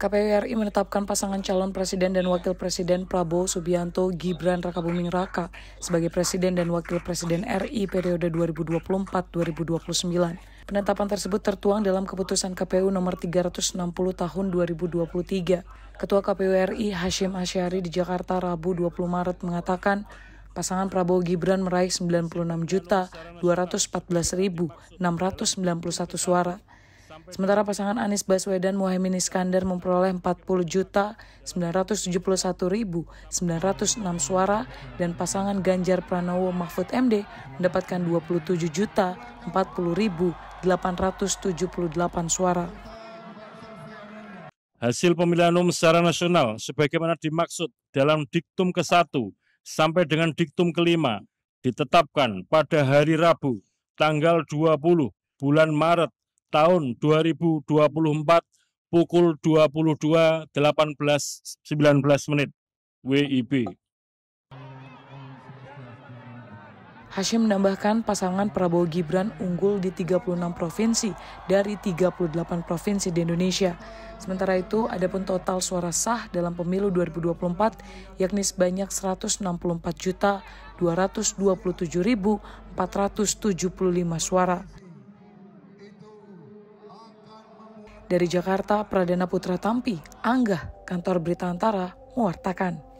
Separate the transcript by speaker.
Speaker 1: KPU RI menetapkan pasangan calon presiden dan wakil presiden Prabowo Subianto Gibran Rakabuming Raka sebagai presiden dan wakil presiden RI periode 2024-2029. Penetapan tersebut tertuang dalam keputusan KPU nomor 360 tahun 2023. Ketua KPU RI Hashim Asyari di Jakarta Rabu 20 Maret mengatakan, pasangan Prabowo Gibran meraih 96.214.691 suara. Sementara pasangan Anies Baswedan Muhaimin Iskandar memperoleh 40.971.906 suara dan pasangan Ganjar Pranowo Mahfud MD mendapatkan 27.040.878 suara.
Speaker 2: Hasil pemilihan umum secara nasional sebagaimana dimaksud dalam diktum ke-1 sampai dengan diktum kelima ditetapkan pada hari Rabu tanggal 20 bulan Maret tahun 2024 pukul 22.18.19 menit WIB.
Speaker 1: Hashim menambahkan pasangan Prabowo Gibran unggul di 36 provinsi dari 38 provinsi di Indonesia. Sementara itu, ada pun total suara sah dalam pemilu 2024 yakni sebanyak 164 juta 227.475 suara. Dari Jakarta, Pradana Putra Tampi, Angga, Kantor Berita Antara, mewartakan.